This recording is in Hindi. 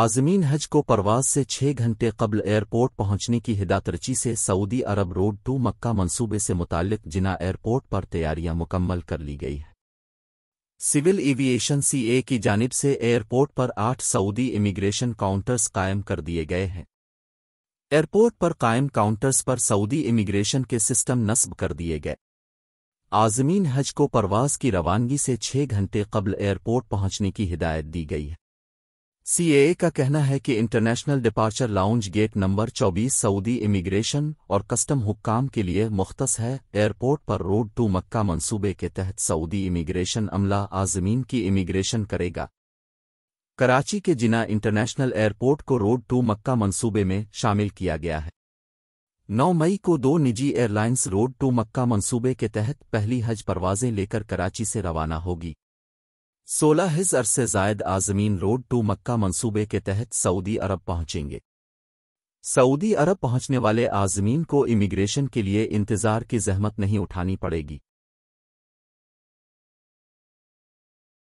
आजमीन हज को परवाज से छह घंटे कबल एयरपोर्ट पहुंचने की हिदातरची से सऊदी अरब रोड टू मक्का मंसूबे से मुतालिक जिना एयरपोर्ट पर तैयारियां मुकम्मल कर ली गई हैं सिविल एविएशन सीए की जानिब से एयरपोर्ट पर आठ सऊदी इमिग्रेशन काउंटर्स कायम कर दिए गए हैं एयरपोर्ट पर कायम काउंटर्स पर सऊदी इमिग्रेशन के सिस्टम नस्ब कर दिए गए आजमीन हज को परवाज की रवानगी से छह घंटे कबल एयरपोर्ट पहुंचने की हिदायत दी गई है सीएए का कहना है कि international departure lounge gate number 24 Saudi immigration और कस्टम हुक्काम के लिए मुख्तस है एयरपोर्ट पर रोड टू मक्का मंसूबे के तहत सऊदी इमिग्रेशन अमला आजमीन की इमिग्रेशन करेगा कराची के जिना इंटरनेशनल एयरपोर्ट को रोड टू मक्का मंसूबे में शामिल किया गया है 9 मई को दो निजी एयरलाइंस रोड टू मक्का मंसूबे के तहत पहली हज परवाज़ें लेकर कराची से रवाना होगी सोलह हजार से जायद आजमीन रोड टू मक्का मंसूबे के तहत सऊदी अरब पहुंचेंगे सऊदी अरब पहुंचने वाले आजमीन को इमिग्रेशन के लिए इंतजार की जहमत नहीं उठानी पड़ेगी